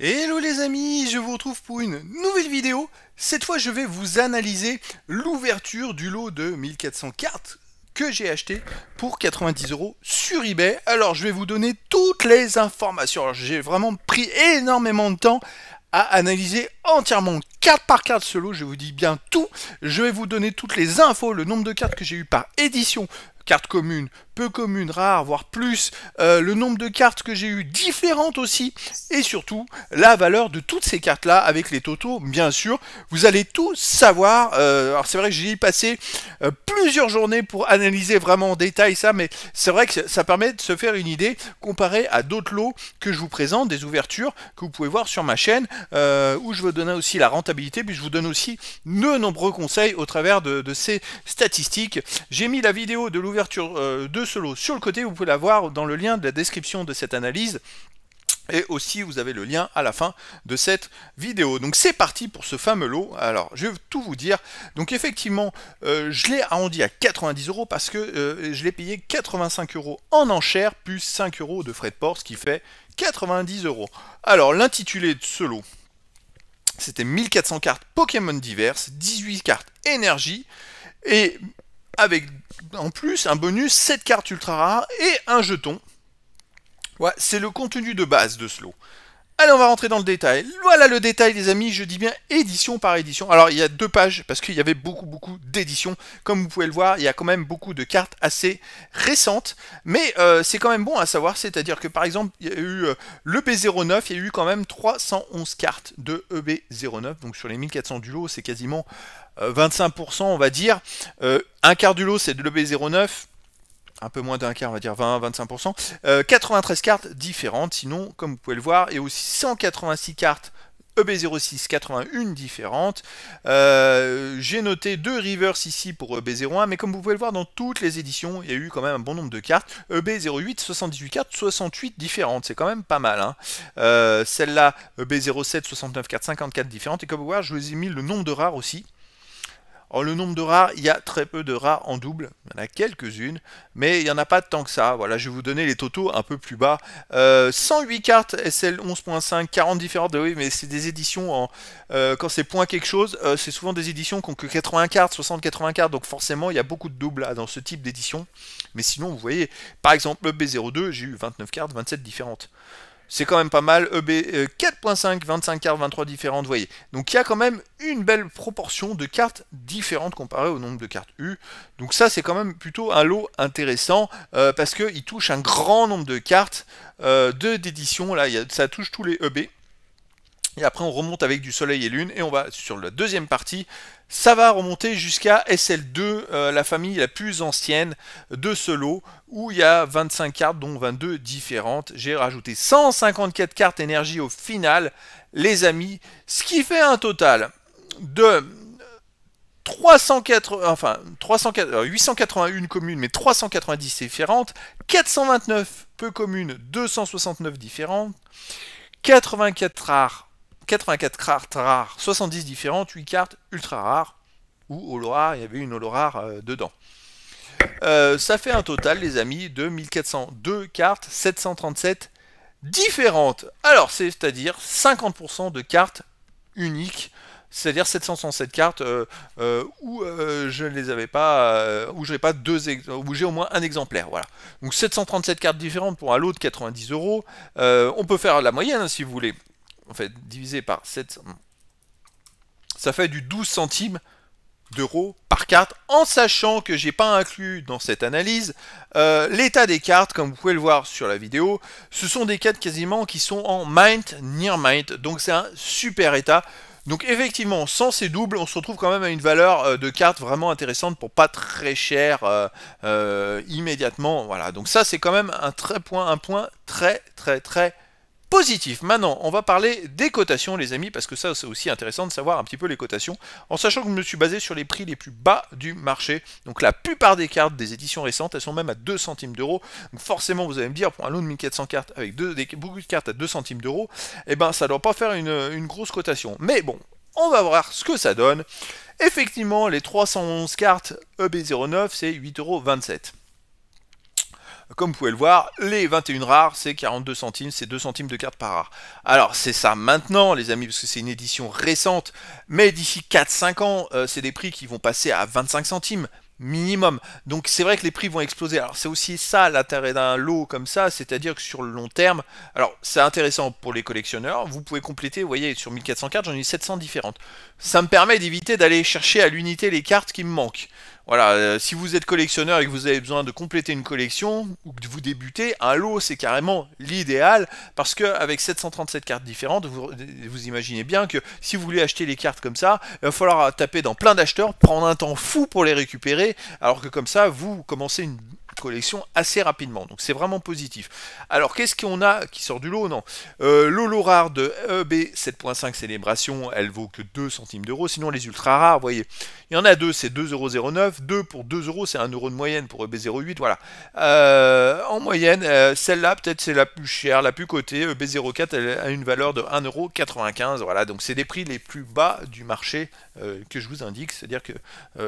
Hello les amis, je vous retrouve pour une nouvelle vidéo. Cette fois, je vais vous analyser l'ouverture du lot de 1400 cartes que j'ai acheté pour 90 euros sur eBay. Alors, je vais vous donner toutes les informations. J'ai vraiment pris énormément de temps à analyser entièrement carte par carte ce lot, je vous dis bien tout. Je vais vous donner toutes les infos, le nombre de cartes que j'ai eu par édition, cartes communes, peu communes, rares, voire plus, euh, le nombre de cartes que j'ai eu différentes aussi, et surtout la valeur de toutes ces cartes-là avec les totaux, bien sûr. Vous allez tout savoir. Euh, alors c'est vrai que j'ai passé euh, plusieurs journées pour analyser vraiment en détail ça, mais c'est vrai que ça permet de se faire une idée comparée à d'autres lots que je vous présente, des ouvertures que vous pouvez voir sur ma chaîne, où je vous donner aussi la rentabilité puis je vous donne aussi de nombreux conseils au travers de, ces statistiques. J'ai mis la vidéo de l'ouverture euh, de ce lot sur le côté, vous pouvez la voir dans le lien de la description de cette analyse. Et aussi, vous avez le lien à la fin de cette vidéo. Donc c'est parti pour ce fameux lot. Alors, je vais tout vous dire. Donc effectivement, euh, je l'ai arrondi à 90 euros parce que euh, je l'ai payé 85 euros en enchère, plus 5 euros de frais de port, ce qui fait 90 euros. Alors, l'intitulé de ce lot, c'était 1400 cartes Pokémon diverses, 18 cartes énergie, et avec en plus un bonus 7 cartes ultra rares et un jeton. c'est le contenu de base de ce lot on va rentrer dans le détail. Voilà le détail, les amis. Je dis bien édition par édition. Alors, il y a deux pages parce qu'il y avait beaucoup, beaucoup d'éditions. Comme vous pouvez le voir, il y a quand même beaucoup de cartes assez récentes. Mais euh, c'est quand même bon à savoir. C'est-à-dire que, par exemple, il y a eu euh, le B09. Il y a eu quand même 311 cartes de EB09. Donc, sur les 1400 du lot, c'est quasiment 25%, euh, on va dire. un quart du lot, c'est de l'EB09 un peu moins d'un quart, on va dire 20-25%, 93 euh, cartes différentes, sinon, comme vous pouvez le voir, et aussi 186 cartes EB06 81 différentes. Euh, j'ai noté deux rivers ici pour EB01, mais comme vous pouvez le voir dans toutes les éditions, il y a eu quand même un bon nombre de cartes. EB08, 78 cartes, 68 différentes, c'est quand même pas mal. Hein. Euh, celle-là, EB07, 69 cartes, 54 différentes. Et comme vous pouvez voir, je vous ai mis le nombre de rares aussi. Alors, le nombre de rats, il y a très peu de rats en double, il y en a quelques-unes, mais il n'y en a pas tant que ça. Voilà, je vais vous donner les totaux un peu plus bas. 108 euh, cartes SL 11.5, 40 différentes, oui, mais c'est des éditions en. Euh, quand c'est point quelque chose, euh, c'est souvent des éditions qui n'ont que 80 cartes, 60-80 cartes, donc forcément il y a beaucoup de doubles hein, dans ce type d'édition. Mais sinon, vous voyez, par exemple, le B02, j'ai eu 29 cartes, 27 différentes c'est quand même pas mal. EB 4.5, 25 cartes, 23 différentes, vous voyez. Donc il y a quand même une belle proportion de cartes différentes comparées au nombre de cartes U. Donc ça c'est quand même plutôt un lot intéressant euh, parce parce qu'il touche un grand nombre de cartes euh, d'édition. Là, ça touche tous les EB. Et après on remonte avec du soleil et lune et on va sur la deuxième partie ça va remonter jusqu'à SL2, euh, la famille la plus ancienne de ce lot, où il y a 25 cartes, dont 22 différentes. J'ai rajouté 154 cartes énergie au final, les amis, ce qui fait un total de 304, enfin, 881 euh, communes, mais 390 différentes, 429 peu communes, 269 différentes, 84 rares, 84 cartes rares, 70 différentes, 8 cartes ultra rares, ou holo il y avait une holo euh, dedans. Euh, ça fait un total, les amis, de 1402 cartes, 737 différentes. Alors, c'est-à-dire 50% de cartes uniques, c'est-à-dire 767 cartes euh, où je ne les avais pas, où j'ai pas deux, où j'ai au moins un exemplaire, voilà. Donc 737 cartes différentes pour un lot de 90 euros. On peut faire la moyenne hein, si vous voulez en fait, divisé par 700, ça fait du 12 centimes d'euros par carte, en sachant que j'ai pas inclus dans cette analyse euh, l'état des cartes, comme vous pouvez le voir sur la vidéo, ce sont des cartes quasiment qui sont en mint, near mint, donc c'est un super état. Donc effectivement, sans ces doubles, on se retrouve quand même à une valeur euh, de carte vraiment intéressante pour pas très cher euh, immédiatement. Voilà, donc ça c'est quand même un, très point, un point très très très positif. Maintenant, on va parler des cotations, les amis, parce que ça, c'est aussi intéressant de savoir un petit peu les cotations, en sachant que je me suis basé sur les prix les plus bas du marché. Donc la plupart des cartes des éditions récentes, elles sont même à 2 centimes d'euros. Donc forcément, vous allez me dire, pour un lot de 1400 cartes, avec beaucoup de cartes à 2 centimes d'euros, eh ben ça ne doit pas faire une, une grosse cotation. Mais bon, on va voir ce que ça donne. Effectivement, les 311 cartes EB09, c'est 8,27€. Comme vous pouvez le voir, les 21 rares, c'est 42 centimes, c'est 2 centimes de carte par rare. Alors c'est ça maintenant les amis, parce que c'est une édition récente, mais d'ici 4-5 ans, euh, c'est des prix qui vont passer à 25 centimes minimum. Donc c'est vrai que les prix vont exploser. Alors c'est aussi ça l'intérêt d'un lot comme ça, c'est-à-dire que sur le long terme, alors c'est intéressant pour les collectionneurs, vous pouvez compléter, vous voyez, sur 1400 cartes, j'en ai 700 différentes. Ça me permet d'éviter d'aller chercher à l'unité les cartes qui me manquent. Voilà, euh, si vous êtes collectionneur et que vous avez besoin de compléter une collection ou que vous débutez, un lot c'est carrément l'idéal parce que avec 737 cartes différentes, vous, vous, imaginez bien que si vous voulez acheter les cartes comme ça, il va falloir taper dans plein d'acheteurs, prendre un temps fou pour les récupérer, alors que comme ça vous commencez une, collection assez rapidement. Donc c'est vraiment positif. Alors qu'est-ce qu'on a qui sort du lot Non. Euh, rare de EB 7.5 célébration, elle vaut que 2 centimes d'euros. Sinon les ultra rares, vous voyez, il y en a deux, c'est 2,09€. 2 pour 2 euros, c'est 1 euro de moyenne pour EB08. Voilà. Euh, en moyenne, euh, celle-là, peut-être c'est la plus chère, la plus cotée. EB04, elle a une valeur de 1,95€. Voilà, donc c'est des prix les plus bas du marché euh, que je vous indique. C'est-à-dire que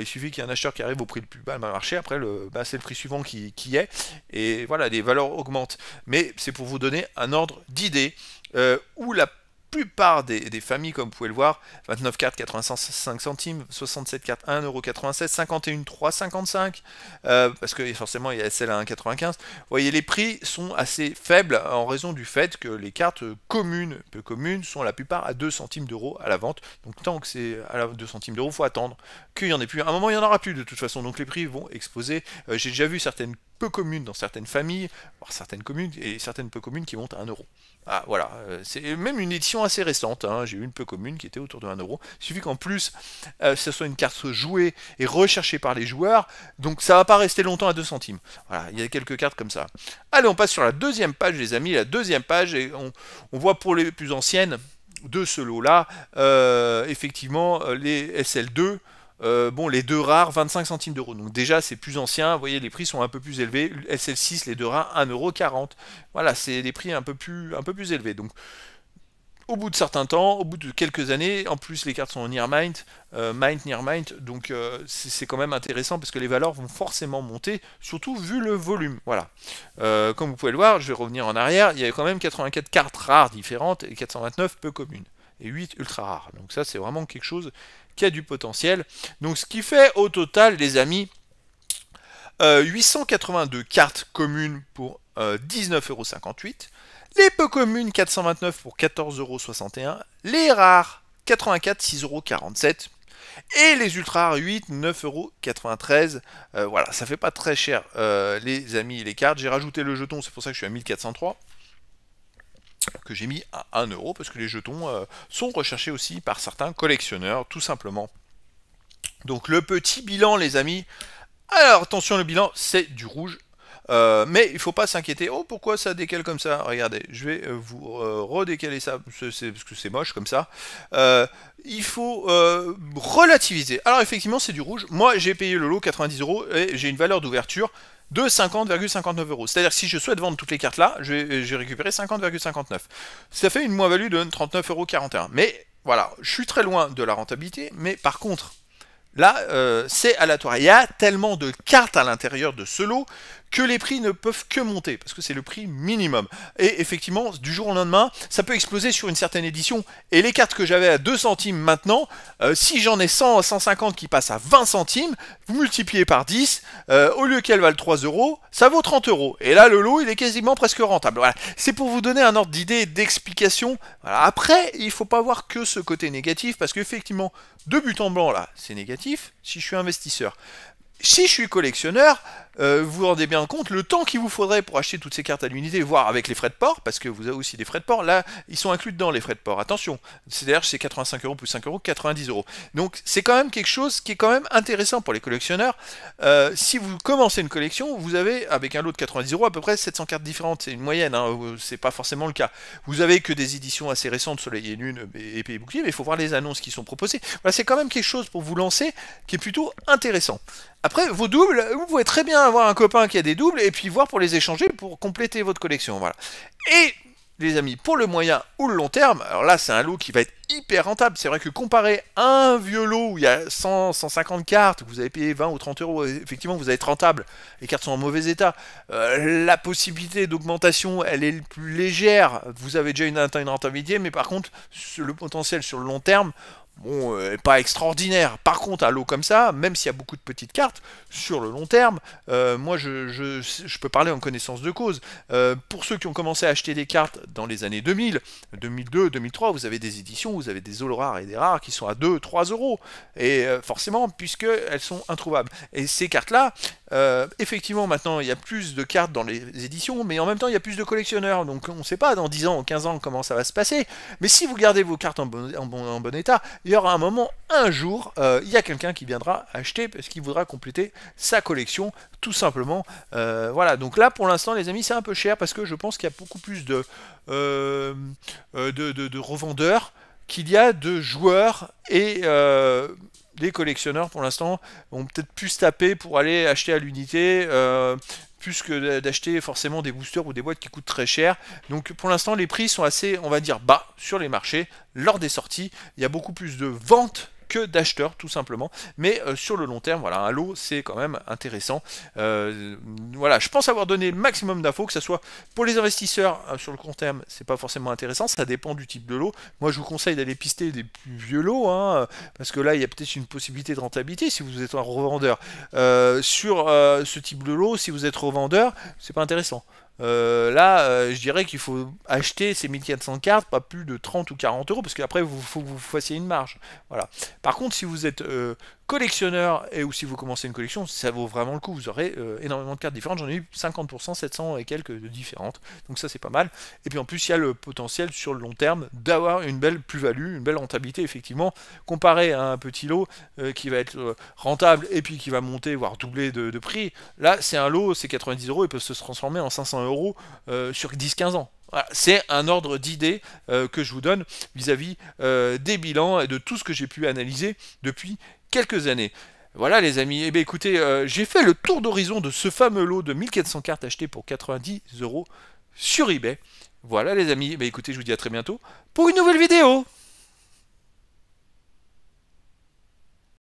il suffit qu'il y ait un acheteur qui arrive au prix le plus bas du marché. Après, bah, c'est le prix suivant qui qui, est, et voilà, les valeurs augmentent. Mais c'est pour vous donner un ordre d'idée euh, où la plupart des, familles, comme vous pouvez le voir, 29 cartes 85 centimes, 67 cartes 1,96€, 51 3, 55, parce que forcément il y a celle à 1,95. Vous voyez, les prix sont assez faibles en raison du fait que les cartes communes, peu communes, sont la plupart à 2 centimes d'euros à la vente. Donc tant que c'est à 2 centimes d'euros, il faut attendre qu'il n'y en ait plus. À un moment, il n'y en aura plus de toute façon, donc les prix vont exploser. Euh, j'ai déjà vu certaines peu communes dans certaines familles, certaines communes, et certaines peu communes qui montent à 1 euro. Ah, voilà, euh, c'est même une édition assez récente, hein, j'ai eu une peu commune qui était autour de 1 euro. Il suffit qu'en plus, ce euh, soit une carte jouée et recherchée par les joueurs, donc ça va pas rester longtemps à 2 centimes. Voilà, il y a quelques cartes comme ça. Allez, on passe sur la deuxième page, les amis, la deuxième page, et on, voit pour les plus anciennes de ce lot-là, euh, effectivement, les SL2, euh, bon, les deux rares, 25 centimes d'euros. Donc déjà, c'est plus ancien. Vous voyez, les prix sont un peu plus élevés. SF6, les deux rares, 1,40€. Voilà, c'est des prix un peu plus, un peu plus élevés. Donc, au bout de certains temps, au bout de quelques années, en plus les cartes sont en near euh, Mind, donc euh, c'est quand même intéressant parce que les valeurs vont forcément monter, surtout vu le volume. Voilà. Euh, comme vous pouvez le voir, je vais revenir en arrière, il y avait quand même 84 cartes rares différentes et 429 peu communes et 8 ultra rares. Donc ça c'est vraiment quelque chose qui a du potentiel. Donc ce qui fait au total, les amis, 882 euh, cartes communes pour 19,58€, euh, les peu communes 429 pour 14,61€, les rares 84 6,47€ et les ultra rares 8 9,93€. 93 voilà, ça fait pas très cher euh, les amis les cartes. J'ai rajouté le jeton, c'est pour ça que je suis à 1403 que j'ai mis à 1 euro parce que les jetons euh, sont recherchés aussi par certains collectionneurs, tout simplement. Donc le petit bilan, les amis. Alors attention, le bilan, c'est du rouge. Euh, mais il faut pas s'inquiéter. Oh, pourquoi ça décale comme ça Regardez, je vais euh, vous redécaler ça parce que c'est moche comme ça. il faut relativiser. Alors effectivement, c'est du rouge. Moi, j'ai payé le lot 90 euros et j'ai une valeur d'ouverture de 50,59 euros. C'est-à-dire que si je souhaite vendre toutes les cartes là, je euh, récupéré 50,59. Ça fait une moins-value de 39,41 euros. Mais voilà, je suis très loin de la rentabilité, mais par contre, là, euh, c'est aléatoire. Il y a tellement de cartes à l'intérieur de ce lot que les prix ne peuvent que monter, parce que c'est le prix minimum. Et effectivement, du jour au lendemain, ça peut exploser sur une certaine édition. Et les cartes que j'avais à 2 centimes maintenant, euh, si j'en ai 100 à 150 qui passent à 20 centimes, vous multipliez par 10, euh, au lieu qu'elles valent 3 euros, ça vaut 30 euros. Et là, le lot, il est quasiment presque rentable. C'est pour vous donner un ordre d'idée d'explication. Après, il ne faut pas voir que ce côté négatif, parce qu'effectivement, deux buts en blanc, là, c'est négatif si je suis investisseur si je suis collectionneur, euh, vous vous rendez bien compte le temps qu'il vous faudrait pour acheter toutes ces cartes à l'unité, voire avec les frais de port, parce que vous avez aussi des frais de port, là, ils sont inclus dans les frais de port, attention, cest à c'est 85 euros plus 5 euros, 90 euros. Donc c'est quand même quelque chose qui est quand même intéressant pour les collectionneurs. Euh, si vous commencez une collection, vous avez, avec un lot de 90 euros, à peu près 700 cartes différentes, c'est une moyenne, hein, euh, c'est pas forcément le cas. Vous avez que des éditions assez récentes, Soleil et Lune et Pays Bouclier, mais il faut voir les annonces qui sont proposées. Voilà, c'est quand même quelque chose pour vous lancer qui est plutôt intéressant. Après, vos doubles, vous pouvez très bien avoir un copain qui a des doubles et puis voir pour les échanger pour compléter votre collection. Voilà. Et les amis, pour le moyen ou le long terme, alors là c'est un lot qui va être hyper rentable. C'est vrai que comparé à un vieux lot où il y a 100, 150 cartes, vous avez payé 20 ou 30 euros, effectivement vous êtes rentable, les cartes sont en mauvais état, euh, la possibilité d'augmentation elle est plus légère, vous avez déjà une, une rentabilité, mais par contre le potentiel sur le long terme, bon, euh, pas extraordinaire. Par contre, à l'eau comme ça, même s'il y a beaucoup de petites cartes, sur le long terme, euh, moi je, peux parler en connaissance de cause. Euh, pour ceux qui ont commencé à acheter des cartes dans les années 2000, 2002, 2003, vous avez des éditions, vous avez des rares et des rares qui sont à 2, 3 euros. Et forcément, puisqu'elles sont introuvables. Et ces cartes-là, effectivement, maintenant, il y a plus de cartes dans les éditions, mais en même temps, il y a plus de collectionneurs. Donc on ne sait pas dans 10 ans 15 ans comment ça va se passer. Mais si vous gardez vos cartes bon, en bon état, il y aura un moment, un jour, euh, il y a quelqu'un qui viendra acheter parce qu'il voudra compléter sa collection, tout simplement. Euh, voilà, donc là pour l'instant, les amis, c'est un peu cher parce que je pense qu'il y a beaucoup plus de, euh, de revendeurs qu'il y a de joueurs et les collectionneurs pour l'instant ont peut-être plus taper pour aller acheter à l'unité euh, plus que d'acheter forcément des boosters ou des boîtes qui coûtent très cher. Donc pour l'instant les prix sont assez on va dire bas sur les marchés lors des sorties. Il y a beaucoup plus de ventes que d'acheteurs tout simplement. Mais euh, sur le long terme, voilà, un lot c'est quand même intéressant. Euh, voilà, je pense avoir donné le maximum d'infos, que ce soit pour les investisseurs euh, sur le court terme, c'est pas forcément intéressant, ça dépend du type de lot. Moi je vous conseille d'aller pister des plus vieux lots, hein, parce que là il y a peut-être une possibilité de rentabilité si vous êtes un revendeur. sur ce type de lot, si vous êtes revendeur, c'est pas intéressant. Euh, là, euh, je dirais qu'il faut acheter ces 1400 cartes, pas plus de 30 ou 40 euros, parce qu'après, il faut vous fassiez une marge. Voilà. Par contre, si vous êtes euh, collectionneur et ou si vous commencez une collection, ça vaut vraiment le coup. Vous aurez euh, énormément de cartes différentes. J'en ai eu 50%, 700 et quelques différentes. Donc ça c'est pas mal. Et puis en plus il y a le potentiel sur le long terme d'avoir une belle plus-value, une belle rentabilité effectivement, comparé à un petit lot euh, qui va être euh, rentable et puis qui va monter voire doubler de, prix. Là c'est un lot, c'est 90 euros, et peut se transformer en 500 euros sur 10-15 ans. c'est un ordre d'idées que je vous donne vis-à-vis des bilans et de tout ce que j'ai pu analyser depuis quelques années. Voilà les amis, et eh bien, écoutez, euh, j'ai fait le tour d'horizon de ce fameux lot de 1400 cartes achetées pour 90 euros sur eBay. Voilà les amis, et eh bien, écoutez, je vous dis à très bientôt pour une nouvelle vidéo